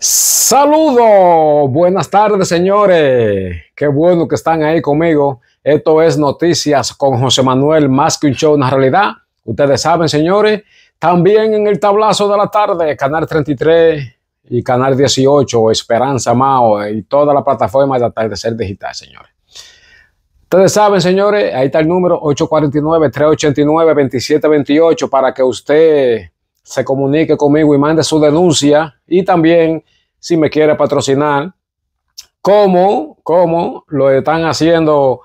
Saludos, buenas tardes señores. Qué bueno que están ahí conmigo. Esto es Noticias con José Manuel, más que un show, una realidad. Ustedes saben señores, también en el tablazo de la tarde, Canal 33 y Canal 18, Esperanza Mao y toda la plataforma de Atardecer Digital señores. Ustedes saben, señores, ahí está el número 849-389-2728 para que usted se comunique conmigo y mande su denuncia. Y también, si me quiere patrocinar, como, lo están haciendo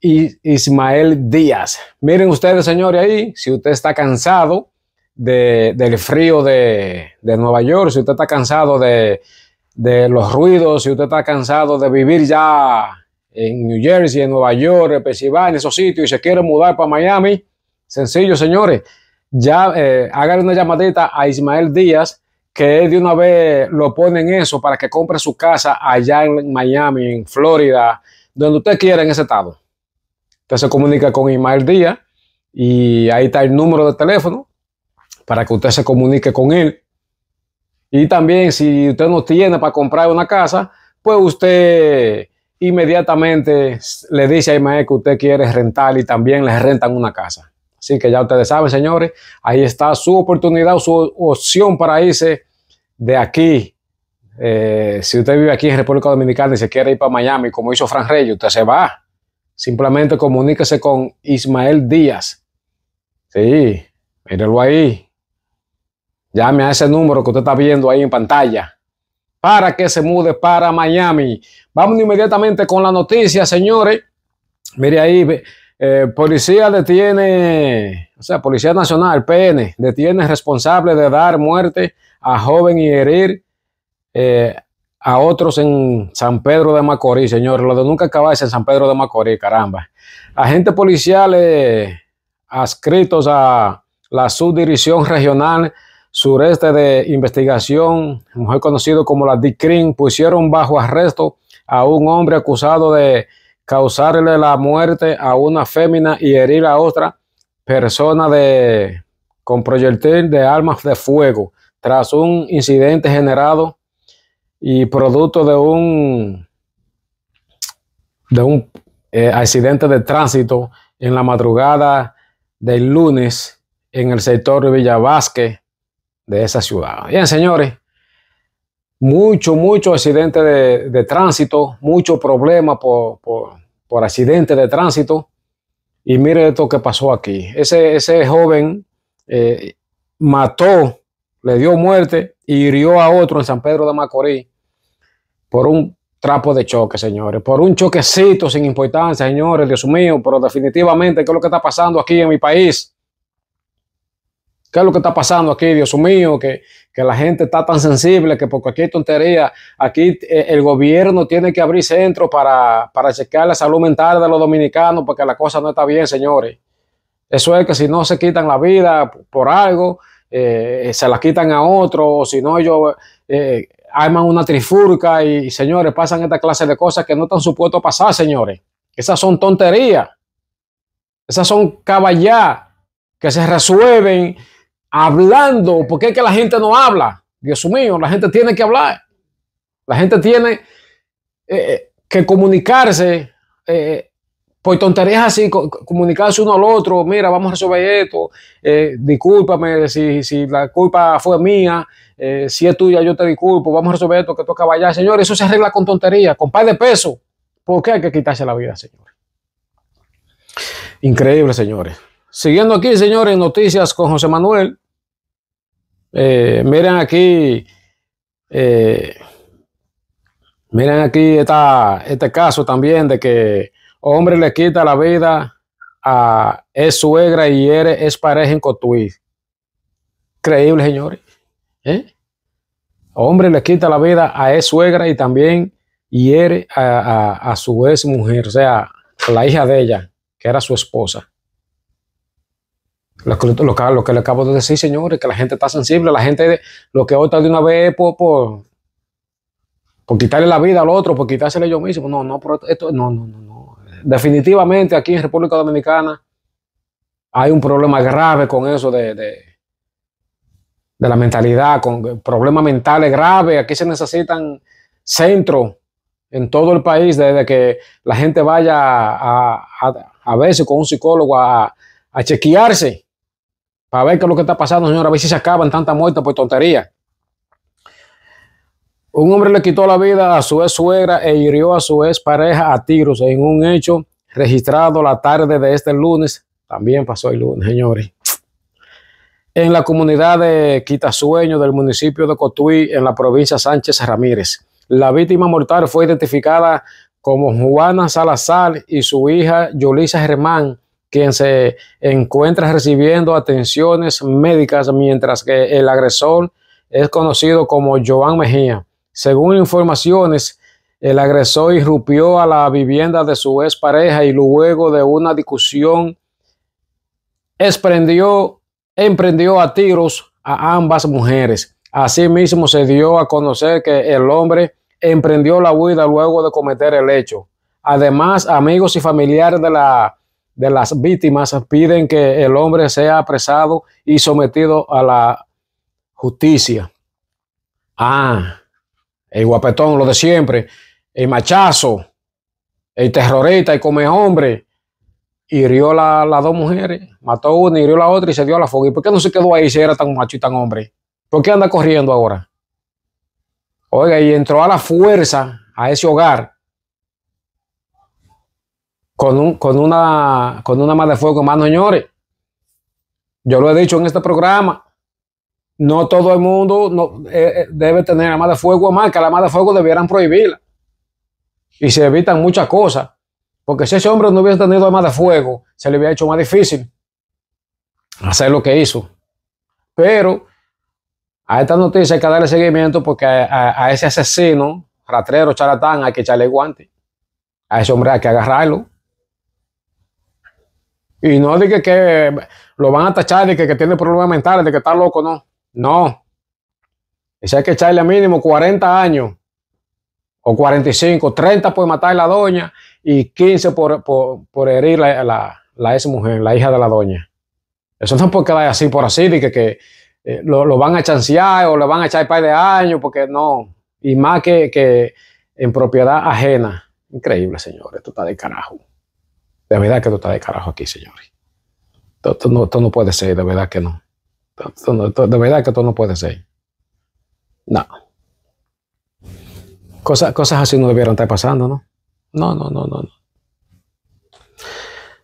Ismael Díaz. Miren ustedes, señores, ahí, si usted está cansado del frío de, Nueva York, si usted está cansado de, de los ruidos, si usted está cansado de vivir ya en New Jersey, en Nueva York, en va en esos sitios, y se quiere mudar para Miami, sencillo, señores ya eh, una llamadita a Ismael Díaz, que de una vez lo pone en eso para que compre su casa allá en Miami, en Florida, donde usted quiera en ese estado. Usted se comunica con Ismael Díaz y ahí está el número de teléfono para que usted se comunique con él. Y también si usted no tiene para comprar una casa, pues usted inmediatamente le dice a Ismael que usted quiere rentar y también le rentan una casa. Así que ya ustedes saben, señores, ahí está su oportunidad, su opción para irse de aquí. Eh, si usted vive aquí en República Dominicana y se quiere ir para Miami, como hizo Fran Reyes, usted se va. Simplemente comuníquese con Ismael Díaz. Sí, mírelo ahí. Llame a ese número que usted está viendo ahí en pantalla para que se mude para Miami. Vamos inmediatamente con la noticia, señores. Mire ahí, eh, policía detiene, o sea, Policía Nacional, PN, detiene responsable de dar muerte a joven y herir eh, a otros en San Pedro de Macorís, señor. Lo de nunca es en San Pedro de Macorís, caramba. Agentes policiales adscritos a la subdirección regional sureste de investigación, mejor conocido como la DICRIN, pusieron bajo arresto a un hombre acusado de causarle la muerte a una fémina y herir a otra persona de, con proyectil de armas de fuego tras un incidente generado y producto de un, de un eh, accidente de tránsito en la madrugada del lunes en el sector Villavasque de esa ciudad. Bien, señores mucho, mucho accidente de, tránsito, mucho problema por, por, accidente de tránsito. Y mire esto que pasó aquí. Ese, joven eh, mató, le dio muerte y hirió a otro en San Pedro de Macorís por un trapo de choque, señores, por un choquecito sin importancia, señores, Dios mío, pero definitivamente, ¿qué es lo que está pasando aquí en mi país? ¿Qué es lo que está pasando aquí, Dios mío? Que, la gente está tan sensible que aquí hay tontería, aquí eh, el gobierno tiene que abrir centros para, para la salud mental de los dominicanos porque la cosa no está bien, señores. Eso es que si no se quitan la vida por algo, eh, se la quitan a otro, o si no ellos eh, arman una trifurca y, señores, pasan esta clase de cosas que no están supuestos a pasar, señores. Esas son tonterías. Esas son caballas que se resuelven hablando, porque es que la gente no habla. Dios mío, la gente tiene que hablar. La gente tiene eh, eh, que comunicarse eh, por tonterías así, comunicarse uno al otro, mira, vamos a resolver esto, discúlpame si, la culpa fue mía, si es tuya yo te disculpo, vamos a resolver esto, que toca vaya. Señor, eso se arregla con tonterías, con par de peso. ¿Por qué hay que quitarse la vida, señores? Increíble, señores. Siguiendo aquí, señores, noticias con José Manuel. Eh, miren aquí, eh, miren aquí está este caso también de que hombre le quita la vida a es suegra y eres es pareja en Cotuí. Creíble, señores. ¿eh? Hombre le quita la vida a es suegra y también hiere a, a, su ex mujer, o sea, la hija de ella, que era su esposa. Lo que, le acabo de decir, señores, que la gente está sensible, la gente lo que otra de una vez por, por, quitarle la vida al otro, por quitársele yo mismo. No, no, esto, no, no, no, Definitivamente aquí en República Dominicana hay un problema grave con eso de, de, la mentalidad, con problemas mentales graves. Aquí se necesitan centros en todo el país, desde que la gente vaya a, a, a verse con un psicólogo a a chequearse para ver qué es lo que está pasando, señora, a ver si se acaban tantas muertes por tontería. Un hombre le quitó la vida a su ex suegra e hirió a su ex pareja a tiros en un hecho registrado la tarde de este lunes. También pasó el lunes, señores. En la comunidad de Quitasueño del municipio de Cotuí, en la provincia Sánchez Ramírez. La víctima mortal fue identificada como Juana Salazar y su hija Yolisa Germán, quien se encuentra recibiendo atenciones médicas mientras que el agresor es conocido como Joan Mejía. Según informaciones, el agresor irrumpió a la vivienda de su ex pareja y luego de una discusión emprendió a tiros a ambas mujeres. Asimismo, se dio a conocer que el hombre emprendió la huida luego de cometer el hecho. Además, amigos y familiares de la de las víctimas piden que el hombre sea apresado y sometido a la justicia. Ah, el guapetón, lo de siempre, el machazo, el terrorista, el come hombre, hirió a la, las dos mujeres, mató a una, hirió a la otra y se dio a la fuga. ¿Y por qué no se quedó ahí si era tan macho y tan hombre? ¿Por qué anda corriendo ahora? Oiga, y entró a la fuerza a ese hogar con, un, con, una, con una de fuego, hermano, señores. Yo lo he dicho en este programa. No todo el mundo no, eh, eh, debe tener arma de fuego más, que la arma de fuego debieran prohibirla. Y se evitan muchas cosas. Porque si ese hombre no hubiese tenido arma de fuego, se le hubiera hecho más difícil hacer lo que hizo. Pero a esta noticia hay que darle seguimiento porque a, ese asesino, ratrero, charatán hay que echarle guante. A ese hombre hay que agarrarlo. Y no de que, lo van a tachar de que, tiene problemas mentales, de que está loco, no. No. Ese hay que echarle a mínimo 40 años o 45, 30 por matar a la doña y 15 por, herir la, la, ex mujer, la hija de la doña. Eso no puede quedar así por así, de que, que eh, lo, van a chancear o lo van a echar un par de años, porque no. Y más que, que en propiedad ajena. Increíble, señores, esto está de carajo. De verdad que tú estás de carajo aquí, señores. Esto no, puede ser, de verdad que no. de verdad que esto no puede ser. No. Cosas, cosas así no debieron estar pasando, ¿no? No, no, no, no.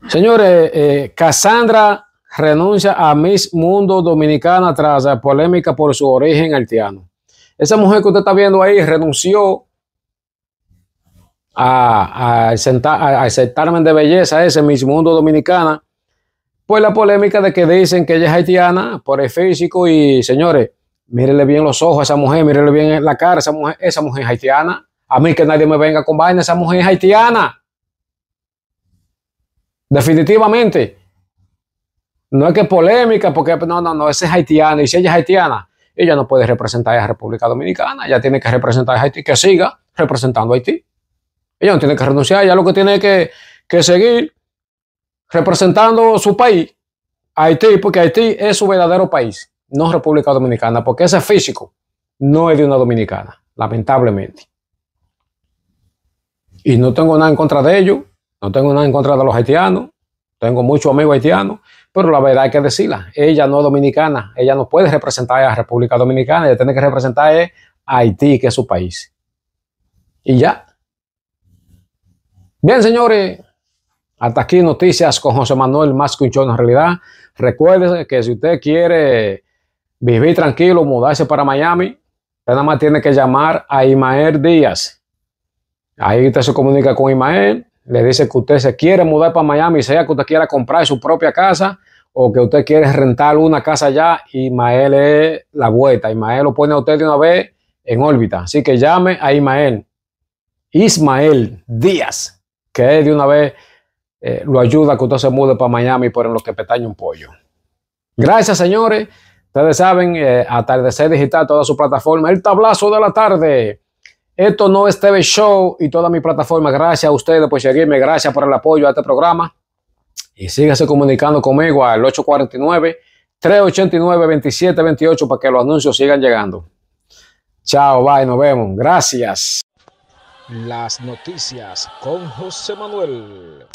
Señores, eh, Cassandra renuncia a Miss Mundo Dominicana tras la polémica por su origen haitiano. Esa mujer que usted está viendo ahí renunció a, aceptarme de belleza ese Miss Mundo Dominicana, pues la polémica de que dicen que ella es haitiana por el físico y señores, mírenle bien los ojos a esa mujer, mírenle bien la cara, esa mujer, esa mujer es haitiana. A mí que nadie me venga con vaina, esa mujer es haitiana. Definitivamente. No es que polémica, porque no, no, no, esa es haitiana. Y si ella es haitiana, ella no puede representar a la República Dominicana, ella tiene que representar a Haití, que siga representando a Haití. Ella no tiene que renunciar, ella lo que tiene que, que seguir representando su país, Haití, porque Haití es su verdadero país, no República Dominicana, porque ese físico no es de una dominicana, lamentablemente. Y no tengo nada en contra de ellos, no tengo nada en contra de los haitianos, tengo muchos amigos haitianos, pero la verdad hay que decirla, ella no es dominicana, ella no puede representar a República Dominicana, ella tiene que representar a Haití, que es su país. Y ya, Bien, señores, hasta aquí noticias con José Manuel más que en realidad. Recuerde que si usted quiere vivir tranquilo, mudarse para Miami, usted nada más tiene que llamar a Imael Díaz. Ahí usted se comunica con Imael, le dice que usted se quiere mudar para Miami, sea que usted quiera comprar su propia casa o que usted quiere rentar una casa allá, Imael es la vuelta. Imael lo pone a usted de una vez en órbita. Así que llame a Imael. Ismael Díaz que de una vez eh, lo ayuda a que usted se mude para Miami por en lo que petaña un pollo. Gracias, señores. Ustedes saben, eh, Atardecer Digital, toda su plataforma, el tablazo de la tarde. Esto no es TV Show y toda mi plataforma. Gracias a ustedes por seguirme, gracias por el apoyo a este programa. Y síganse comunicando conmigo al 849-389-2728 para que los anuncios sigan llegando. Chao, bye, nos vemos. Gracias. Las noticias con José Manuel.